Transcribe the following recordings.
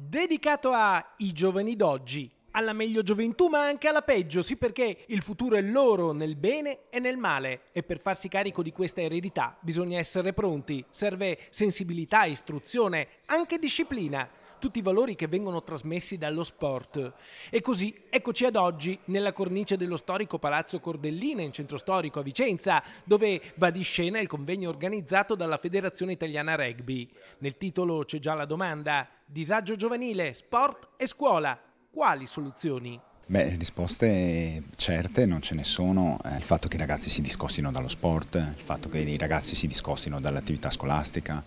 dedicato ai giovani d'oggi, alla meglio gioventù ma anche alla peggio, sì perché il futuro è loro nel bene e nel male e per farsi carico di questa eredità bisogna essere pronti, serve sensibilità, istruzione, anche disciplina tutti i valori che vengono trasmessi dallo sport. E così eccoci ad oggi nella cornice dello storico Palazzo Cordellina in centro storico a Vicenza, dove va di scena il convegno organizzato dalla Federazione Italiana Rugby. Nel titolo c'è già la domanda: disagio giovanile, sport e scuola. Quali soluzioni? Beh, risposte certe non ce ne sono, eh, il fatto che i ragazzi si discostino dallo sport, il fatto che i ragazzi si discostino dall'attività scolastica,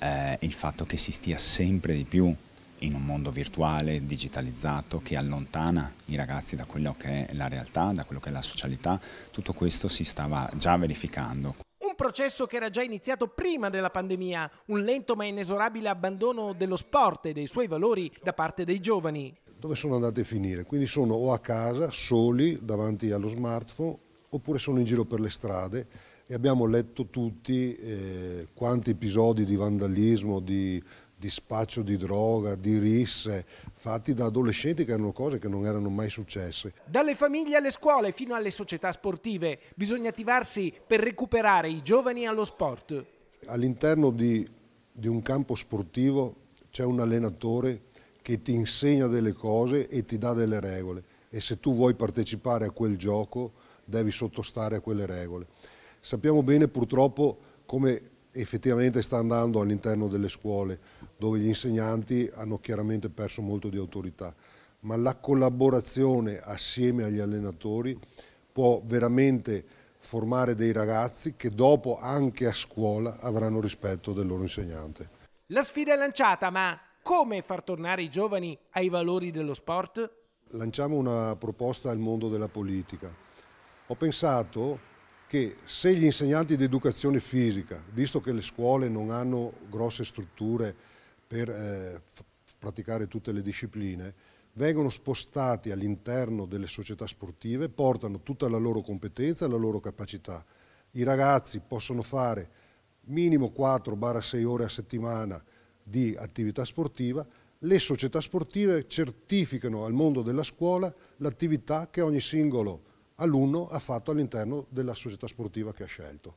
eh, il fatto che si stia sempre di più in un mondo virtuale, digitalizzato, che allontana i ragazzi da quello che è la realtà, da quello che è la socialità, tutto questo si stava già verificando. Un processo che era già iniziato prima della pandemia, un lento ma inesorabile abbandono dello sport e dei suoi valori da parte dei giovani. Dove sono andati a finire? Quindi sono o a casa, soli, davanti allo smartphone, oppure sono in giro per le strade e abbiamo letto tutti eh, quanti episodi di vandalismo, di di spaccio di droga, di risse, fatti da adolescenti che erano cose che non erano mai successe. Dalle famiglie alle scuole fino alle società sportive bisogna attivarsi per recuperare i giovani allo sport. All'interno di, di un campo sportivo c'è un allenatore che ti insegna delle cose e ti dà delle regole e se tu vuoi partecipare a quel gioco devi sottostare a quelle regole. Sappiamo bene purtroppo come effettivamente sta andando all'interno delle scuole dove gli insegnanti hanno chiaramente perso molto di autorità, ma la collaborazione assieme agli allenatori può veramente formare dei ragazzi che dopo anche a scuola avranno rispetto del loro insegnante. La sfida è lanciata, ma come far tornare i giovani ai valori dello sport? Lanciamo una proposta al mondo della politica. Ho pensato che se gli insegnanti di educazione fisica, visto che le scuole non hanno grosse strutture per eh, praticare tutte le discipline, vengono spostati all'interno delle società sportive, portano tutta la loro competenza e la loro capacità. I ragazzi possono fare minimo 4-6 ore a settimana di attività sportiva, le società sportive certificano al mondo della scuola l'attività che ogni singolo alunno ha fatto all'interno della società sportiva che ha scelto.